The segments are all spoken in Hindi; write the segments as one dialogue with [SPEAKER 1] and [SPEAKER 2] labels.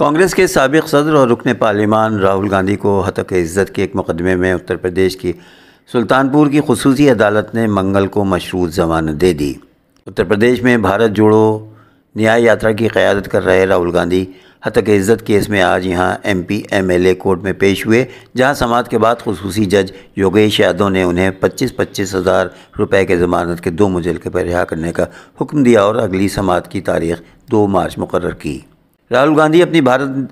[SPEAKER 1] कांग्रेस के सबक सदर और रुकन पार्लिमान राहुल गांधी को हतक इज़्ज़त के एक मुकदमे में उत्तर प्रदेश की सुल्तानपुर की खसूसी अदालत ने मंगल को मशरूत जमानत दे दी उत्तर प्रदेश में भारत जोड़ो न्याय यात्रा की क़्यादत कर रहे राहुल गांधी हतक इज़्ज़त केस में आज यहाँ M P M L A court में पेश हुए जहाँ समात के बाद खसूसी जज योगेश यादव ने उन्हें पच्चीस पच्चीस हज़ार रुपये के ज़मानत के दो मुजलके पर रिहा करने का हुक्म दिया और अगली समात की तारीख दो मार्च मुकर की राहुल गांधी अपनी भारत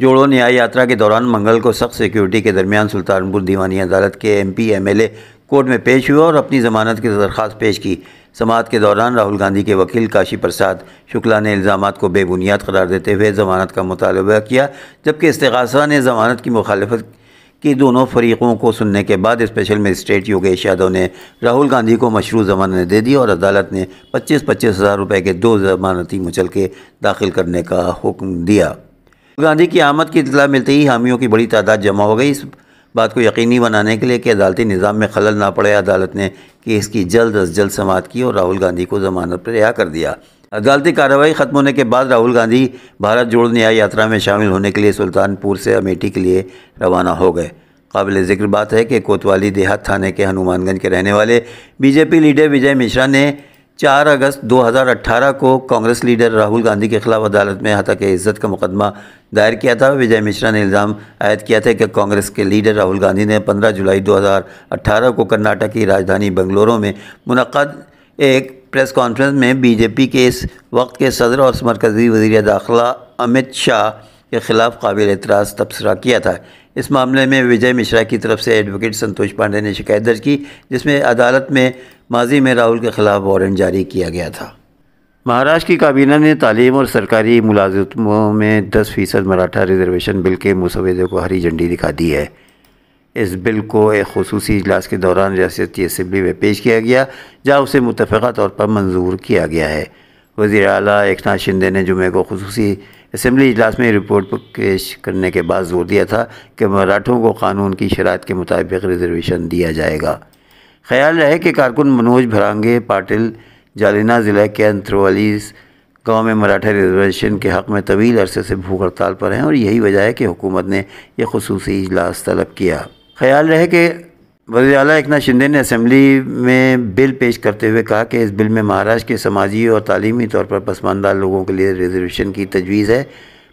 [SPEAKER 1] जोड़ो न्याय यात्रा के दौरान मंगल को सख्त सिक्योरिटी के दरमियान सुल्तानपुर दीवानी अदालत के एल ए कोर्ट में पेश हुए और अपनी जमानत की दरख्वास्त पेश की समात के दौरान राहुल गांधी के वकील काशी प्रसाद शुक्ला ने इल्ज़ाम को बेबुनियाद करार देते हुए जमानत का मुतालबा किया जबकि इसतगासा ने जमानत की मुखालफत कि दोनों फरीकों को सुनने के बाद स्पेशल मजिस्ट्रेट योगेश यादव ने राहुल गांधी को मशरू जमानत दे दी और अदालत ने पच्चीस पच्चीस हज़ार रुपये के दो जमानती मुचल के दाखिल करने का हुक्म दिया राहुल गांधी की आमद की इतला मिलते ही हामियों की बड़ी तादाद जमा हो गई इस बात को यकीनी बनाने के लिए कि अदालती निज़ाम में खलल ना पड़े अदालत ने केस की जल्द अज जल्द समात की और राहुल गांधी को जमानत पर रिहा कर दिया अदालती कार्रवाई खत्म होने के बाद राहुल गांधी भारत जोड़ न्याय यात्रा में शामिल होने के लिए सुल्तानपुर से अमेठी के लिए रवाना हो गए काबिल ज़िक्र बात है कि कोतवाली देहात थाने के हनुमानगंज के रहने वाले बीजेपी लीडर विजय मिश्रा ने 4 अगस्त 2018 को कांग्रेस लीडर राहुल गांधी के खिलाफ अदालत में हत्या के इज्जत का मुकदमा दायर किया था विजय मिश्रा ने इल्ज़ाम आयद किया था कि कांग्रेस के लीडर राहुल गांधी ने 15 जुलाई 2018 को कर्नाटक की राजधानी बेंगलुरु में मुनद एक प्रेस कॉन्फ्रेंस में बीजेपी के इस वक्त के सदर और मरकज़ी वजी दाखिला अमित शाह के ख़िलाफ़ काबिल एतराज़ तबसरा किया था इस मामले में विजय मिश्रा की तरफ से एडवोकेट संतोष पांडे ने शिकायत दर्ज की जिसमें अदालत में माजी में राहुल के ख़िलाफ़ वारंट जारी किया गया था महाराष्ट्र की काबीना ने तालीम और सरकारी मुलाजमों में 10 फ़ीसद मराठा रिजर्वेशन बिल के मुसवदे को हरी झंडी दिखा दी है इस बिल को एक खसूस अजलास के दौरान रियासती असम्बली में पेश किया गया जहाँ उसे मुतफ़ा तौर पर मंजूर किया गया है वज़ी अला एक नाथ शिंदे ने जुमे को खसूस असम्बली इजलास में रिपोर्ट पेश करने के बाद जोर दिया था कि मराठों को कानून की शरात के मुताबिक रिजर्वेशन दिया जाएगा ख्याल रहे कि कारकुन मनोज भरंगे पाटिल जालिना ज़िले के अंतरवाली गांव में मराठा रिजर्वेशन के हक़ में तवील अरसे से भूख हड़ताल पर हैं और यही वजह है कि हुकूमत ने यह खसूस इजलास तलब किया ख्याल रहे कि वजी अल एक नाथ शिंदे ने असम्बली में बिल पेश करते हुए कहा कि इस बिल में महाराष्ट्र के समाजी और तालीमी तौर पर पसमानदा लोगों के लिए रिजर्वेशन की तजवीज़ है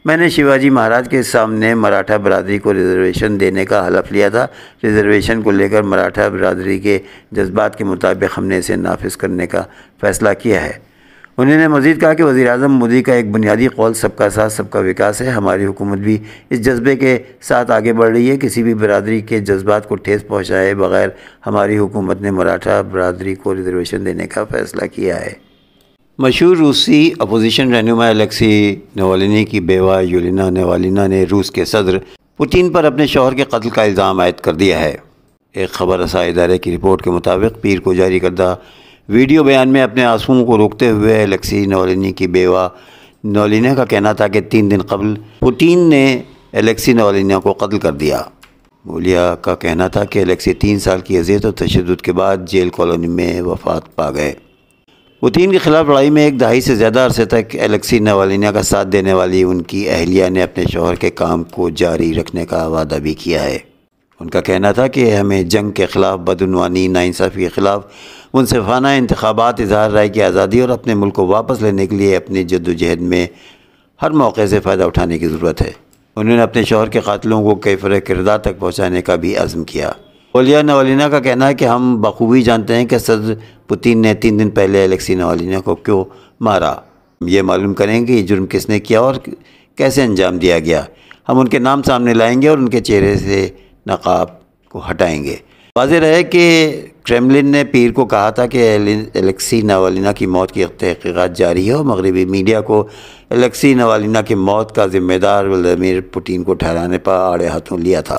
[SPEAKER 1] मैंने शिवाजी महाराज के सामने मराठा बरदरी को रिजर्वेशन देने का हलफ लिया था रिजर्वेशन को लेकर मराठा बरदरी के जज्बात के मुताबिक हमने इसे नाफिज करने का फ़ैसला किया है उन्होंने मजीद कहा कि वज़ी अजम मोदी का एक बुनियादी कौल सबका साथ सबका विकास है हमारी हुकूमत भी इस जज्बे के साथ आगे बढ़ रही है किसी भी बरदरी के जज्बात को ठेस पहुँचाए बग़ैर हमारी हुकूमत ने मराठा बरदरी को रिजर्वेशन देने का फ़ैसला किया है मशहूर रूसी अपोजिशन रहनुमा एलेक्सी नवालिनी की बेवा यूलिना नवालिना ने रूस के सदर पुतिन पर अपने शोहर के कत्ल का इल्ज़ाम आयद कर दिया है एक खबर रसा इदारे की रिपोर्ट के मुताबिक पीर को जारी करदा वीडियो बयान में अपने आंसुओं को रोकते हुए एलेक्सी नॉलिनी की बेवा नॉलिना का कहना था कि तीन दिन कबल पुतिन ने एलेक्सी नॉलिना को कत्ल कर दिया मोलिया का कहना था कि एलेक्सी तीन साल की अजियत और तशद के बाद जेल कॉलोनी में वफात पा गए पुतिन के ख़िलाफ़ लड़ाई में एक दहाई से ज़्यादा अरसे तक एलेक्सी नवालिना का साथ देने वाली उनकी अहलिया ने अपने शोहर के काम को जारी रखने का वादा भी किया है उनका कहना था कि हमें जंग के ख़िलाफ़ बदनवानी नाइंसाफ़ी के ख़िलाफ़ उनसे फ़ाना इंतबात इजहार राय की आज़ादी और अपने मुल्क को वापस लेने के लिए अपनी जद्दोजहद में हर मौके से फ़ायदा उठाने की ज़रूरत है उन्होंने अपने शोहर के कातलों को कई फर किरदार तक पहुँचाने का भी आज़म किया ओलिया नवालिना का कहना है कि हम बखूबी जानते हैं कि सदर पुतिन ने तीन दिन पहले एलेक्सी नवालिना को क्यों मारा ये मालूम करेंगे ये जुर्म किसने किया और कैसे अंजाम दिया गया हम उनके नाम सामने लाएंगे और उनके चेहरे से नकाब को हटाएंगे वाज है कि क्रेमलिन ने पीर को कहा था कि एलेक्सी नवालीना की मौत की तहकीक़त जारी है और मगरबी मीडिया को एलेक्सी नावालिना की मौत का जिम्मेदार व्लादिमिर पुटिन को ठहराने पर आड़े हाथों लिया था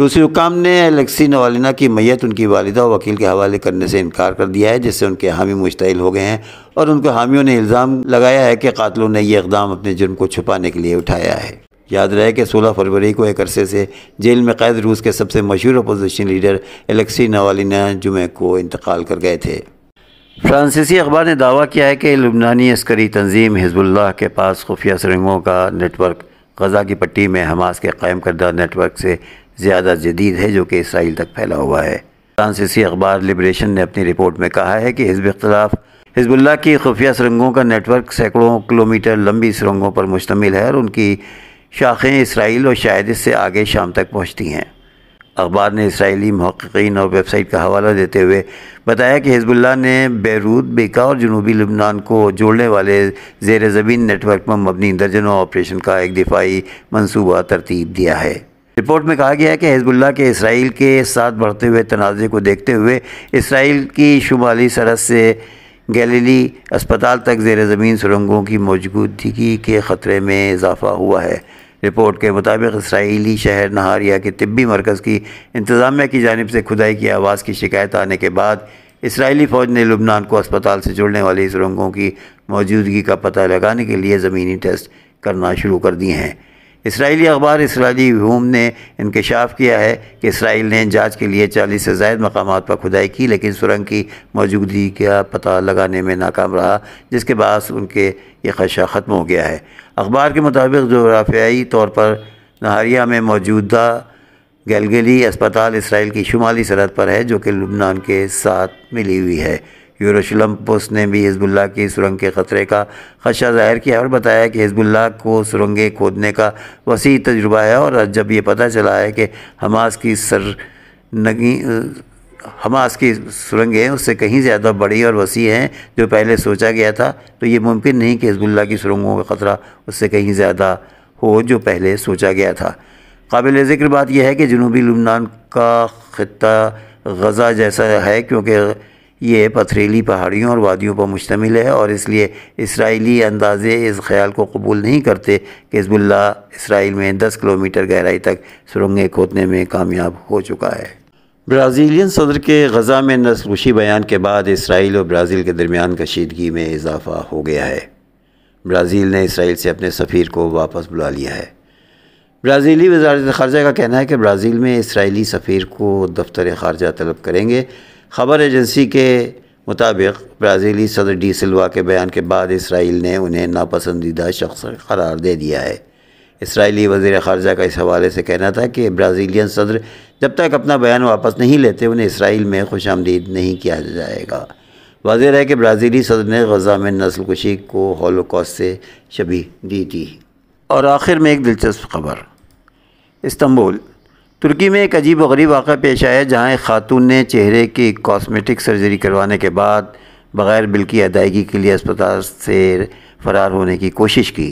[SPEAKER 1] रूसी हुकाम ने एलेक्सी नवालिना की मैत उनकी वालदा और वकील के हवाले करने से इनकार कर दिया है जिससे उनके हामी मुश्तिल हो गए हैं और उनके हामियों ने इल्ज़ाम लगाया है कि कातलों ने यह इकदाम अपने जुर्म को छुपाने के लिए उठाया है याद रहे कि 16 फरवरी को एक अरसे से जेल में कैद रूस के सबसे मशहूर अपोजिशन लीडर एलेक्सी नवालिना जुमे को इंतकाल कर गए थे फ्रांसीसी अखबार ने दावा किया है कि लुबनानी अस्करी तंजीम हिजबुल्लाह के पास खुफिया सुरंगों का नेटवर्क गजा की पट्टी में हमास के कायम करदा नेटवर्क से ज़्यादा जदीद है जो कि इसराइल तक फैला हुआ है फ्रांसीसी अखबार लिब्रेशन ने अपनी रिपोर्ट में कहा है कि हिजब इख्तलाफ हिजबुल्ला की खुफिया सुरंगों का नेटवर्क सैकड़ों किलोमीटर लंबी सुरंगों पर मुश्तमिल है और उनकी शाखें इसराइल और शायद इससे आगे शाम तक पहुँचती हैं अखबार ने इसराइली महक्कीन और वेबसाइट का हवाला देते हुए बताया कि हिजबुल्ला ने बैरूत बेका और जनूबी लबनान को जोड़ने वाले जेर ज़मीन नेटवर्क पर मबनी दर्जनों ऑपरेशन का एक दिफाई मनसूबा तरतीब दिया है रिपोर्ट में कहा गया है कि हिजबुल्ला के इसराइल के साथ बढ़ते हुए तनाज़े को देखते हुए इसराइल की शुमाली सरहद से गैलीली अस्पताल तक जेर ज़मीन सुरंगों की मौजूदगी के ख़तरे में इजाफा हुआ है रिपोर्ट के मुताबिक इसराइली शहर नहारिया के तबी मरकज़ की इंतज़ामिया की जानब से खुदाई की आवाज़ की शिकायत आने के बाद इसराइली फ़ौज ने लुबनान को अस्पताल से जुड़ने वाली सुरंगों की मौजूदगी का पता लगाने के लिए ज़मीनी टेस्ट करना शुरू कर दिए हैं इसराइली अखबार इसराइली हूम ने इंकशाफ किया है कि इसराइल ने जाँच के लिए चालीस से जायद मकाम पर खुदाई की लेकिन सुरंग की मौजूदगी का पता लगाने में नाकाम रहा जिसके बाद उनके ये खदशा ख़त्म हो गया है अखबार के मुताबिक जोग्राफियाई तौर पर नहारिया में मौजूदा गलगली अस्पताल इसराइल की शुमाली सरहद पर है जो कि लुबनान के साथ मिली हुई है यूरोशलम पोस्ट ने भी हिजबुल्ला की सुरंग के ख़तरे का खदशा जाहिर किया और बताया कि हिजबुल्ला को सुरंगें खोदने का वसी तजुर्बा है और जब ये पता चला है कि हमास की सर नगी हमास की सुरंगें उससे कहीं ज़्यादा बड़ी और वसी हैं जो पहले सोचा गया था तो ये मुमकिन नहीं कि हिजबुल्ला की सुरंगों का ख़तरा उससे कहीं ज़्यादा हो जो पहले सोचा गया था काबिल ज़िक्र बात यह है कि जनूबी लुबनान का ख़त्ता गज़ा जैसा है क्योंकि ये पथरीली पहाड़ियों और वादियों पर मुश्तमिल है और इसलिए इसराइली अंदाजे इस ख्याल को कबूल नहीं करते कि हिजबुल्ला इसराइल में दस किलोमीटर गहराई तक सुरंगें खोदने में कामयाब हो चुका है ब्राज़ीलियन सदर के गज़ा में नस्लकुशी बयान के बाद इसराइल और ब्राज़ील के दरमियान कशीदगी में इजाफा हो गया है ब्राज़ील ने इसराइल से अपने सफ़ीर को वापस बुला लिया है ब्राज़ीली वजारत ख़ारजा का कहना है कि ब्राज़ील में इसराइली सफ़ीर को दफ्तर ख़ारजा तलब करेंगे खबर एजेंसी के मुताबिक ब्राज़ीली सदर डी सिल्वा के बयान के बाद इसराइल ने उन्हें नापसंदीदा शख्स करार दे दिया है इसराइली वजीर ख़ारजा का इस हवाले से कहना था कि ब्राज़ीलियन सदर जब तक अपना बयान वापस नहीं लेते उन्हें इसराइल में खुश आमदीद नहीं किया जाएगा वाजह है कि ब्राज़ीली सदर ने गजा में नस्ल को हॉलोकॉस्ट से शबी दी थी और आखिर में एक दिलचस्प खबर इस्तंबुल तुर्की में एक अजीब गरीब वाक़ पेश आया जहाँ एक खातून ने चेहरे की कॉस्मेटिक सर्जरी करवाने के बाद बग़ैर बिल की अदायगी के लिए अस्पताल से फ़रार होने की कोशिश की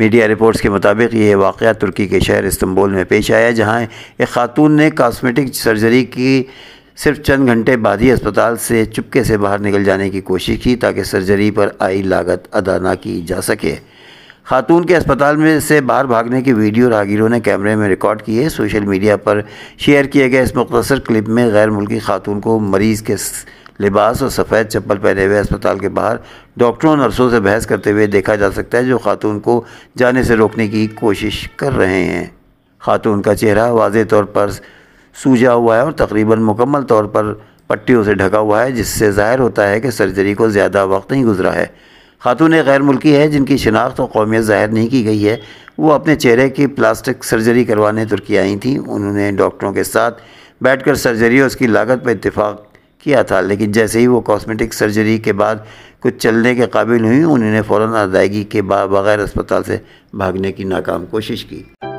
[SPEAKER 1] मीडिया रिपोर्ट्स के मुताबिक ये वाक़ तुर्की के शहर इस्तंबुल में पेश आया जहाँ एक खातून ने कॉस्मेटिक सर्जरी की सिर्फ चंद घंटे बाद ही अस्पताल से चुपके से बाहर निकल जाने की कोशिश की ताकि सर्जरी पर आई लागत अदा ना की जा सके खातून के अस्पताल में से बाहर भागने की वीडियो राहगीरों ने कैमरे में रिकॉर्ड की है सोशल मीडिया पर शेयर किए गए इस मुख्तर क्लिप में गैर मुल्की खातून को मरीज़ के लिबास और सफ़ेद चप्पल पहने हुए अस्पताल के बाहर डॉक्टरों नर्सों से बहस करते हुए देखा जा सकता है जो खातून को जाने से रोकने की कोशिश कर रहे हैं खातून का चेहरा वाज तौर पर सूझा हुआ है और तकरीबन मुकम्मल तौर पर पट्टियों से ढका हुआ है जिससे जाहिर होता है कि सर्जरी को ज़्यादा वक्त नहीं गुजरा है खातून गैर मुल्की है जिनकी शिनाख्त और कौमियत ज़ाहिर नहीं की गई है वो अपने चेहरे की प्लास्टिक सर्जरी करवाने तुर्की आई थी उन्होंने डॉक्टरों के साथ बैठ कर सर्जरी और उसकी लागत पर इतफाक़ किया था लेकिन जैसे ही वो कॉस्मेटिक सर्जरी के बाद कुछ चलने के काबिल हुई उन्होंने फ़ौर अदायगी के बगैर अस्पताल से भागने की नाकाम कोशिश की